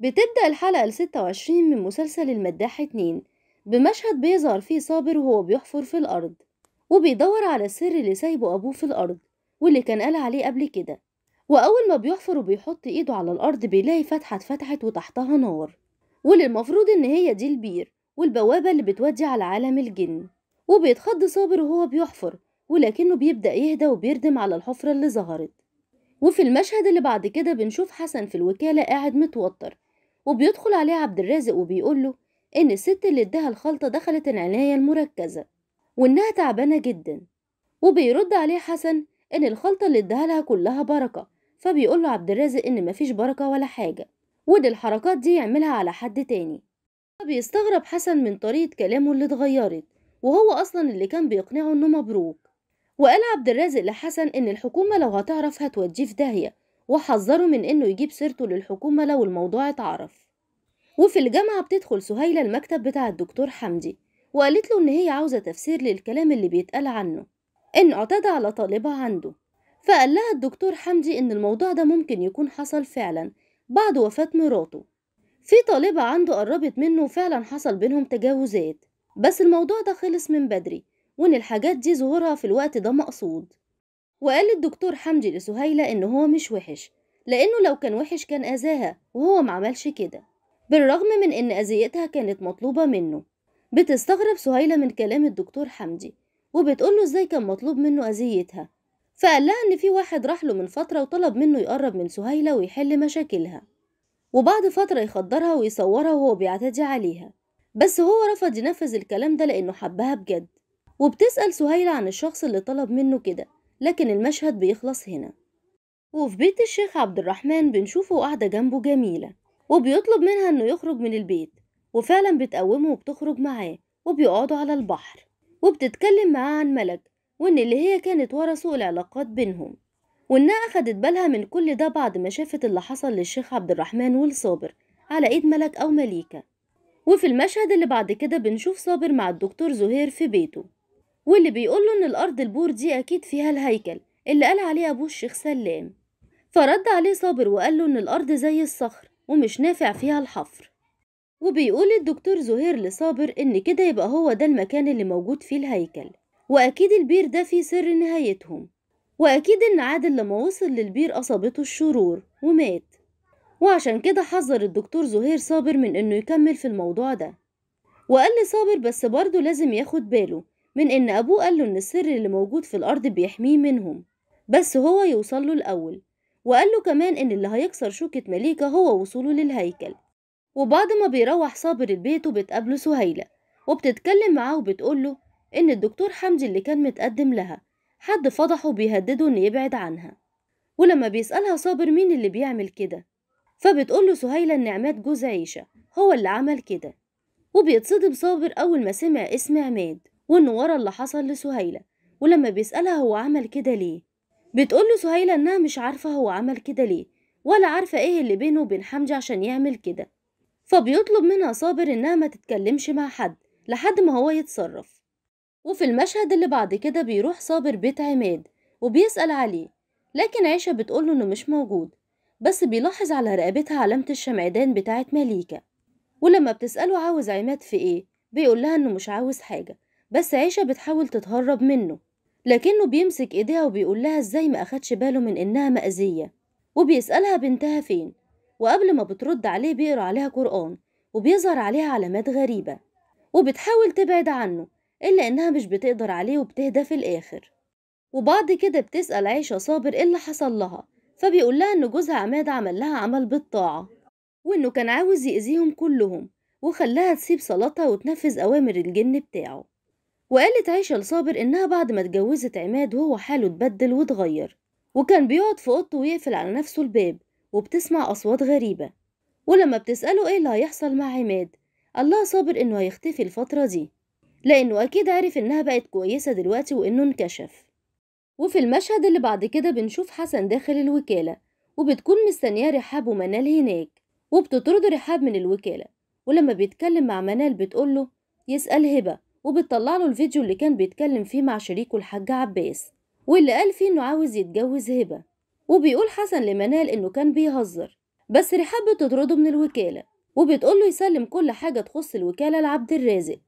بتبدأ الحلقة الستة وعشرين من مسلسل المداح اتنين بمشهد بيظهر فيه صابر وهو بيحفر في الأرض وبيدور على السر اللي سايبه أبوه في الأرض واللي كان قال عليه قبل كده وأول ما بيحفر وبيحط إيده على الأرض بيلاقي فتحة اتفتحت وتحتها نار واللي المفروض إن هي دي البير والبوابة اللي بتودي على عالم الجن وبيتخض صابر وهو بيحفر ولكنه بيبدأ يهدى وبيردم على الحفرة اللي ظهرت وفي المشهد اللي بعد كده بنشوف حسن في الوكالة قاعد متوتر وبيدخل عليه عبد الرازق وبيقول له إن الست اللي اداها الخلطة دخلت العناية المركزة وإنها تعبانة جدا وبيرد عليه حسن إن الخلطة اللي اداها لها كلها بركة فبيقول له عبد الرازق إن مفيش بركة ولا حاجة ودي الحركات دي يعملها على حد تاني فبيستغرب حسن من طريقة كلامه اللي اتغيرت وهو أصلا اللي كان بيقنعه إنه مبروك وقال عبد الرازق لحسن إن الحكومة لو هتعرف هتوديه في داهية وحذره من انه يجيب سيرته للحكومة لو الموضوع اتعرف وفي الجامعة بتدخل سهيلة المكتب بتاع الدكتور حمدي وقالت له ان هي عاوزة تفسير للكلام اللي بيتقال عنه ان اعتدى على طالبة عنده فقال لها الدكتور حمدي ان الموضوع ده ممكن يكون حصل فعلا بعد وفاة مراته في طالبة عنده قربت منه وفعلا حصل بينهم تجاوزات بس الموضوع ده خلص من بدري وإن الحاجات دي ظهورها في الوقت ده مقصود وقال الدكتور حمدي لسهيلة إن هو مش وحش لأنه لو كان وحش كان أذاها وهو معملش كده بالرغم من إن أذيتها كانت مطلوبة منه بتستغرب سهيلة من كلام الدكتور حمدي وبتقوله إزاي كان مطلوب منه أذيتها فقال لها إن في واحد راح له من فترة وطلب منه يقرب من سهيلة ويحل مشاكلها وبعد فترة يخدرها ويصورها وهو بيعتدي عليها بس هو رفض ينفذ الكلام ده لأنه حبها بجد وبتسأل سهيلة عن الشخص اللي طلب منه كده لكن المشهد بيخلص هنا وفي بيت الشيخ عبد الرحمن بنشوفه قاعدة جنبه جميلة وبيطلب منها إنه يخرج من البيت وفعلا بتقومه وبتخرج معاه وبيقعدوا على البحر وبتتكلم معاه عن ملك وإن اللي هي كانت ورا سوء العلاقات بينهم وإنها أخدت بالها من كل ده بعد ما شافت اللي حصل للشيخ عبد الرحمن والصابر على إيد ملك أو مليكة وفي المشهد اللي بعد كده بنشوف صابر مع الدكتور زهير في بيته واللي بيقوله إن الأرض البور دي أكيد فيها الهيكل اللي قال عليه أبوه الشيخ سلام فرد عليه صابر وقال له إن الأرض زي الصخر ومش نافع فيها الحفر وبيقول الدكتور زهير لصابر إن كده يبقى هو ده المكان اللي موجود فيه الهيكل وأكيد البير ده فيه سر نهايتهم وأكيد إن عادل لما وصل للبير أصابته الشرور ومات وعشان كده حذر الدكتور زهير صابر من إنه يكمل في الموضوع ده وقال لصابر بس برضه لازم ياخد باله من إن أبوه قال له إن السر اللي موجود في الأرض بيحميه منهم بس هو يوصله الأول وقال له كمان إن اللي هيكسر شوكة مليكة هو وصوله للهيكل وبعد ما بيروح صابر البيت وبتقابله سهيلة وبتتكلم معاه وبتقوله إن الدكتور حمدي اللي كان متقدم لها حد فضحه بيهدده إن يبعد عنها ولما بيسألها صابر مين اللي بيعمل كده فبتقوله سهيلة إن عماد جوز عيشة هو اللي عمل كده وبيتصدم صابر أول ما سمع اسم عماد وإنه ورا اللي حصل لسهيلة ولما بيسألها هو عمل كده ليه بتقوله سهيلة إنها مش عارفة هو عمل كده ليه ولا عارفة إيه اللي بينه وبين حمدي عشان يعمل كده فبيطلب منها صابر إنها ما تتكلمش مع حد لحد ما هو يتصرف وفي المشهد اللي بعد كده بيروح صابر بيت عماد وبيسأل عليه لكن عيشة بتقوله إنه مش موجود بس بيلاحظ على رقبتها علامة الشمعدان بتاعة مليكة ولما بتسأله عاوز عماد في إيه بيقول لها إنه مش عاوز حاجة بس عيشة بتحاول تتهرب منه لكنه بيمسك ايديها وبيقول لها ازاي ما اخدش باله من انها مأذية وبيسألها بنتها فين وقبل ما بترد عليه بيقرأ عليها قرآن وبيظهر عليها علامات غريبة وبتحاول تبعد عنه إلا إنها مش بتقدر عليه وبتهدى في الآخر وبعد كده بتسأل عيشة صابر إيه اللي حصل لها فبيقول لها إن جوزها عماد عمل لها عمل بالطاعة وإنه كان عاوز يأذيهم كلهم وخلاها تسيب صلاتها وتنفذ أوامر الجن بتاعه وقالت عيشة لصابر إنها بعد ما اتجوزت عماد وهو حاله اتبدل واتغير وكان بيقعد في أوضته ويقفل على نفسه الباب وبتسمع أصوات غريبة ولما بتسأله إيه اللي هيحصل مع عماد قالها صابر إنه هيختفي الفترة دي لأنه أكيد عرف إنها بقت كويسة دلوقتي وإنه انكشف وفي المشهد اللي بعد كده بنشوف حسن داخل الوكالة وبتكون مستنياه رحاب ومنال هناك وبتطرد رحاب من الوكالة ولما بيتكلم مع منال بتقوله يسأل هبة وبتطلع له الفيديو اللي كان بيتكلم فيه مع شريكه الحاج عباس واللي قال فيه انه عاوز يتجوز هبه وبيقول حسن لمنال انه كان بيهزر بس رحاب بتطرده من الوكاله وبتقول له يسلم كل حاجه تخص الوكاله لعبد الرازق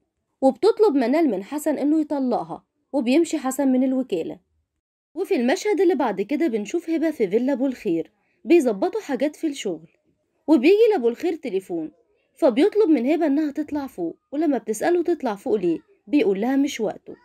وبتطلب منال من حسن انه يطلقها وبيمشي حسن من الوكاله وفي المشهد اللي بعد كده بنشوف هبه في فيلا ابو الخير بيظبطوا حاجات في الشغل وبيجي لابو الخير تليفون فبيطلب من هبة إنها تطلع فوق ولما بتسأله تطلع فوق ليه بيقول لها مش وقته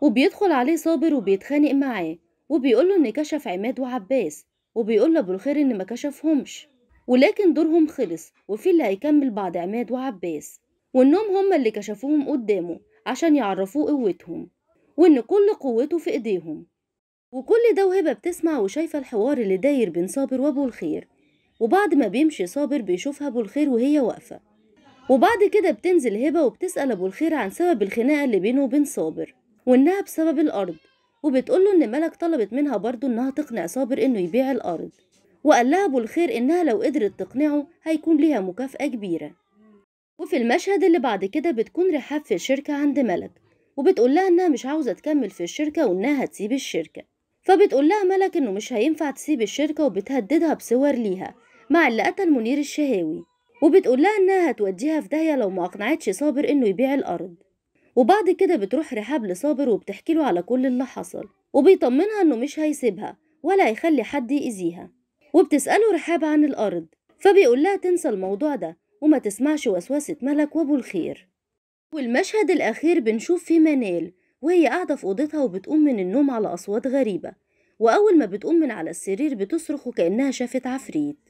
وبيدخل عليه صابر وبيتخانق معاه وبيقوله إن كشف عماد وعباس وبيقول لأبو الخير إن ما كشفهمش ولكن دورهم خلص وفي اللي هيكمل بعد عماد وعباس وإنهم هما اللي كشفوهم قدامه عشان يعرفوه قوتهم وإن كل قوته في إيديهم وكل ده وهبة بتسمع وشايفة الحوار اللي داير بين صابر وأبو الخير وبعد ما بيمشي صابر بيشوفها أبو الخير وهي واقفة وبعد كده بتنزل هبة وبتسأل أبو الخير عن سبب الخناقة اللي بينه وبين صابر وإنها بسبب الأرض وبتقوله إن ملك طلبت منها برضه إنها تقنع صابر إنه يبيع الأرض وقال لها أبو الخير إنها لو قدرت تقنعه هيكون ليها مكافأة كبيرة وفي المشهد اللي بعد كده بتكون رحاب في الشركة عند ملك وبتقول لها إنها مش عاوزة تكمل في الشركة وإنها هتسيب الشركة فبتقول لها ملك إنه مش هينفع تسيب الشركة وبتهددها بصور ليها مع اللي قتل منير الشهاوي وبتقول لها إنها هتوديها في داهية لو ما أقنعتش صابر إنه يبيع الأرض وبعد كده بتروح رحاب لصابر وبتحكي له على كل اللي حصل وبيطمنها إنه مش هيسيبها ولا هيخلي حد يأذيها وبتسأله رحاب عن الأرض فبيقول لها تنسى الموضوع ده وما تسمعش وسوسة ملك وأبو الخير والمشهد الأخير بنشوف فيه منال وهي قاعدة في أوضتها وبتقوم من النوم على أصوات غريبة وأول ما بتقوم من على السرير بتصرخ وكأنها شافت عفريت